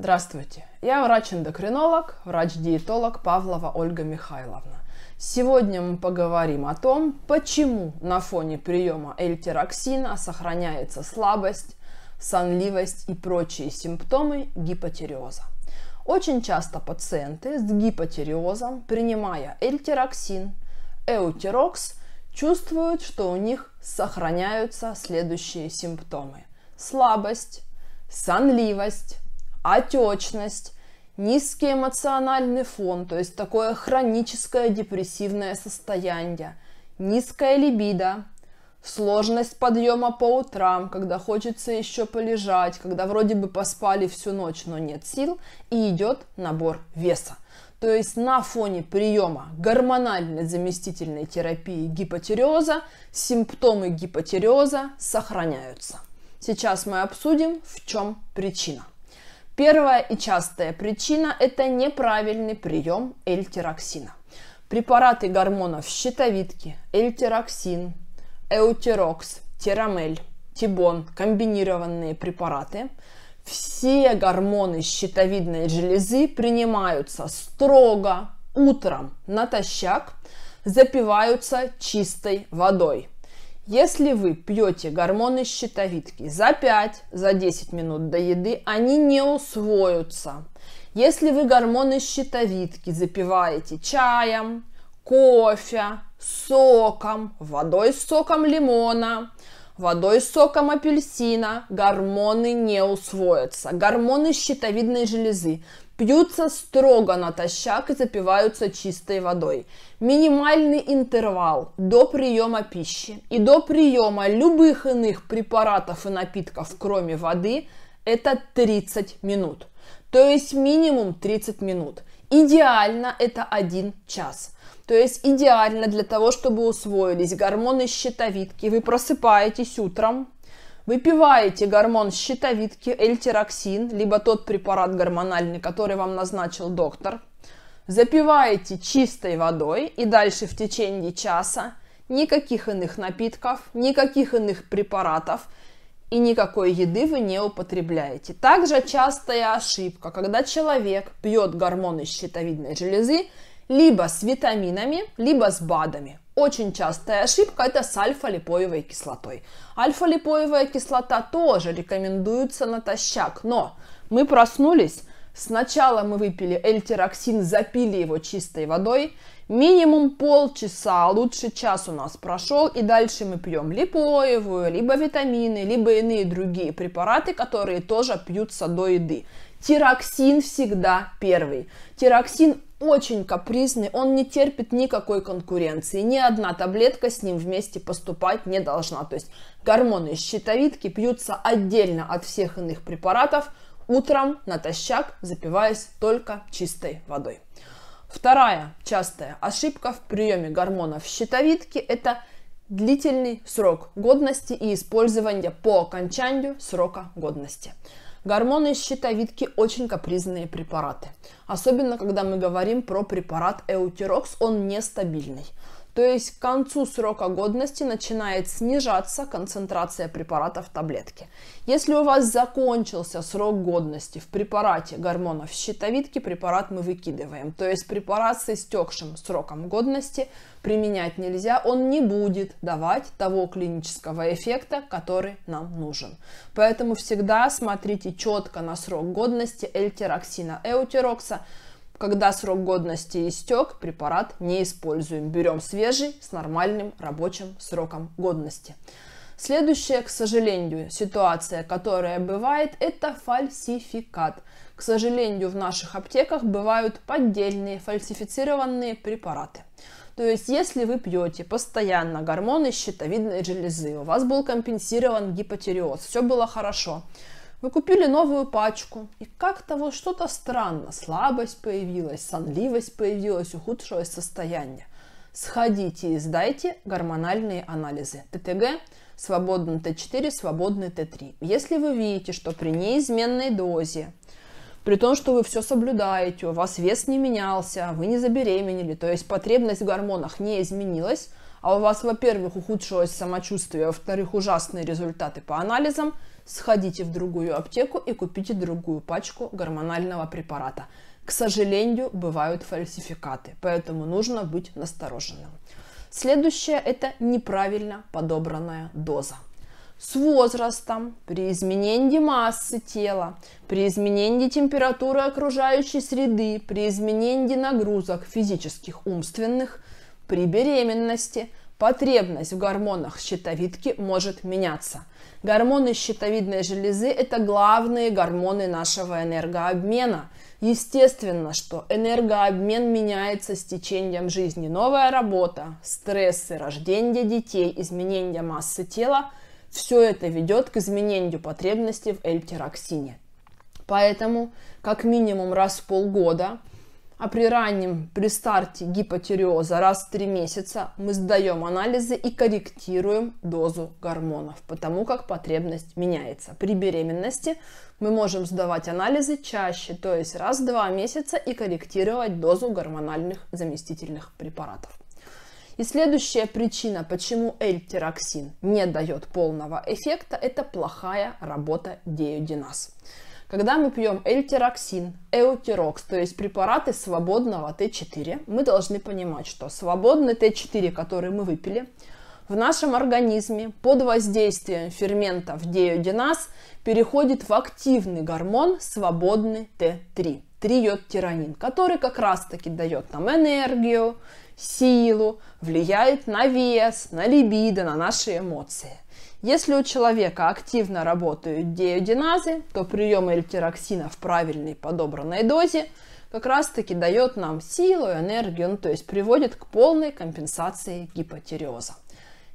Здравствуйте, я врач-эндокринолог, врач-диетолог Павлова Ольга Михайловна. Сегодня мы поговорим о том, почему на фоне приема эльтероксина сохраняется слабость, сонливость и прочие симптомы гипотереоза. Очень часто пациенты с гипотереозом, принимая эльтероксин, эутерокс, чувствуют, что у них сохраняются следующие симптомы. Слабость, сонливость, отечность, низкий эмоциональный фон, то есть такое хроническое депрессивное состояние, низкая либидо, сложность подъема по утрам, когда хочется еще полежать, когда вроде бы поспали всю ночь, но нет сил, и идет набор веса. То есть на фоне приема гормональной заместительной терапии гипотиреоза симптомы гипотиреоза сохраняются. Сейчас мы обсудим, в чем причина. Первая и частая причина – это неправильный прием эльтероксина. Препараты гормонов щитовидки, эльтероксин, эутерокс, тирамель, тибон, комбинированные препараты – все гормоны щитовидной железы принимаются строго утром натощак, запиваются чистой водой – если вы пьете гормоны щитовидки за 5, за 10 минут до еды, они не усвоятся. Если вы гормоны щитовидки запиваете чаем, кофе, соком, водой с соком лимона, Водой с соком апельсина гормоны не усвоятся. Гормоны щитовидной железы пьются строго натощак и запиваются чистой водой. Минимальный интервал до приема пищи и до приема любых иных препаратов и напитков, кроме воды, это 30 минут. То есть минимум 30 минут. Идеально это один час. То есть идеально для того, чтобы усвоились гормоны щитовидки. Вы просыпаетесь утром, выпиваете гормон щитовидки, эльтироксин, либо тот препарат гормональный, который вам назначил доктор, запиваете чистой водой и дальше в течение часа никаких иных напитков, никаких иных препаратов, и никакой еды вы не употребляете. Также частая ошибка, когда человек пьет гормоны щитовидной железы либо с витаминами, либо с БАДами. Очень частая ошибка это с альфа-липоевой кислотой. Альфа-липоевая кислота тоже рекомендуется натощак, но мы проснулись, сначала мы выпили эльтироксин, запили его чистой водой, Минимум полчаса, а лучше час у нас прошел, и дальше мы пьем липоевую, либо витамины, либо иные другие препараты, которые тоже пьются до еды. Тироксин всегда первый. Тироксин очень капризный, он не терпит никакой конкуренции. Ни одна таблетка с ним вместе поступать не должна. То есть гормоны щитовидки пьются отдельно от всех иных препаратов, утром натощак, запиваясь только чистой водой. Вторая частая ошибка в приеме гормонов щитовидки – это длительный срок годности и использование по окончанию срока годности. Гормоны щитовидки очень капризные препараты. Особенно, когда мы говорим про препарат эутирокс, он нестабильный. То есть к концу срока годности начинает снижаться концентрация препарата в таблетке. Если у вас закончился срок годности в препарате гормонов щитовидки, препарат мы выкидываем. То есть препарат с истекшим сроком годности применять нельзя, он не будет давать того клинического эффекта, который нам нужен. Поэтому всегда смотрите четко на срок годности эльтероксина эутирокса, когда срок годности истек, препарат не используем. Берем свежий с нормальным рабочим сроком годности. Следующая, к сожалению, ситуация, которая бывает, это фальсификат. К сожалению, в наших аптеках бывают поддельные фальсифицированные препараты. То есть, если вы пьете постоянно гормоны щитовидной железы, у вас был компенсирован гипотиреоз, все было хорошо, вы купили новую пачку, и как-то вот что-то странно. Слабость появилась, сонливость появилась, ухудшилось состояние. Сходите и сдайте гормональные анализы. ТТГ, свободный Т4, свободный Т3. Если вы видите, что при неизменной дозе, при том, что вы все соблюдаете, у вас вес не менялся, вы не забеременели, то есть потребность в гормонах не изменилась, а у вас, во-первых, ухудшилось самочувствие, во-вторых, ужасные результаты по анализам, сходите в другую аптеку и купите другую пачку гормонального препарата. К сожалению, бывают фальсификаты, поэтому нужно быть настороженным. Следующее – это неправильно подобранная доза с возрастом, при изменении массы тела, при изменении температуры окружающей среды, при изменении нагрузок физических, умственных, при беременности потребность в гормонах щитовидки может меняться. Гормоны щитовидной железы – это главные гормоны нашего энергообмена. Естественно, что энергообмен меняется с течением жизни. Новая работа, стрессы, рождение детей, изменение массы тела – все это ведет к изменению потребности в эльтироксине. Поэтому как минимум раз в полгода а при раннем, при старте гипотиреоза раз в 3 месяца мы сдаем анализы и корректируем дозу гормонов, потому как потребность меняется. При беременности мы можем сдавать анализы чаще, то есть раз в 2 месяца и корректировать дозу гормональных заместительных препаратов. И следующая причина, почему L-тироксин не дает полного эффекта, это плохая работа диодиназ. Когда мы пьем эльтироксин, эутирокс, то есть препараты свободного Т4, мы должны понимать, что свободный Т4, который мы выпили, в нашем организме под воздействием ферментов диодиназ переходит в активный гормон свободный Т3, триодтиранин, который как раз-таки дает нам энергию, силу, влияет на вес, на либидо, на наши эмоции – если у человека активно работают диодиназы, то прием эльтероксина в правильной подобранной дозе как раз-таки дает нам силу и энергию, ну, то есть приводит к полной компенсации гипотиреоза.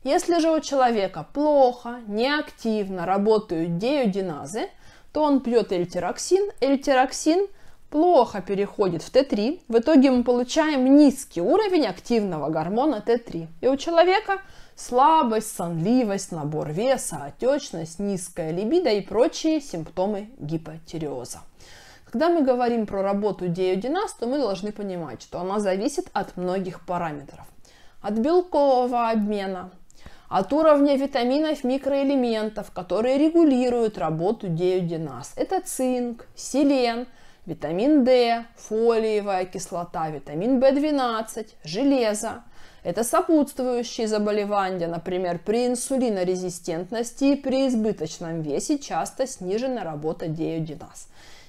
Если же у человека плохо, неактивно работают диодиназы, то он пьет эльтероксин. Эльтероксин – плохо переходит в Т3. В итоге мы получаем низкий уровень активного гормона Т3. И у человека слабость, сонливость, набор веса, отечность, низкая либидо и прочие симптомы гипотиреоза. Когда мы говорим про работу диодиназ, то мы должны понимать, что она зависит от многих параметров. От белкового обмена, от уровня витаминов, микроэлементов, которые регулируют работу диодиназ. Это цинк, селен – витамин D, фолиевая кислота, витамин В12, железо. Это сопутствующие заболевания, например, при инсулинорезистентности и при избыточном весе часто снижена работа диодиназ.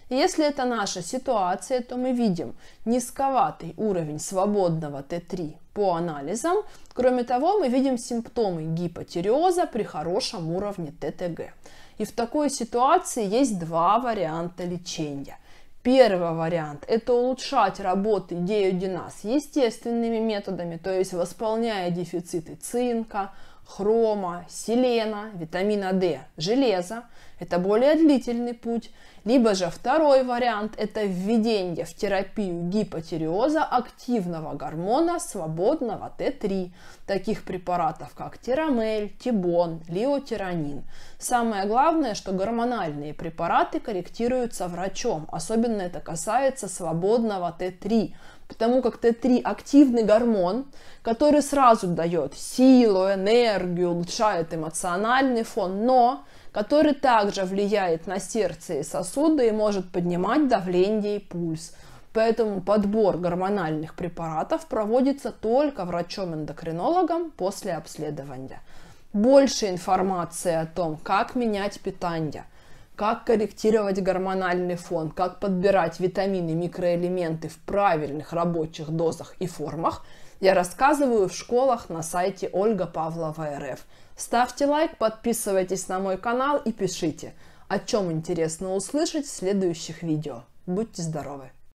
Если это наша ситуация, то мы видим низковатый уровень свободного Т3 по анализам. Кроме того, мы видим симптомы гипотиреоза при хорошем уровне ТТГ. И в такой ситуации есть два варианта лечения – Первый вариант – это улучшать работу диодиназ естественными методами, то есть восполняя дефициты цинка, хрома, селена, витамина D, железа. Это более длительный путь. Либо же второй вариант – это введение в терапию гипотиреоза активного гормона свободного Т3, таких препаратов, как тирамель, тибон, лиотиранин. Самое главное, что гормональные препараты корректируются врачом, особенно это касается свободного Т3, потому как Т3 активный гормон, который сразу дает силу, энергию, улучшает эмоциональный фон, но который также влияет на сердце и сосуды и может поднимать давление и пульс. Поэтому подбор гормональных препаратов проводится только врачом-эндокринологом после обследования. Больше информации о том, как менять питание – как корректировать гормональный фон, как подбирать витамины, микроэлементы в правильных рабочих дозах и формах, я рассказываю в школах на сайте Ольга Павлова РФ. Ставьте лайк, подписывайтесь на мой канал и пишите, о чем интересно услышать в следующих видео. Будьте здоровы!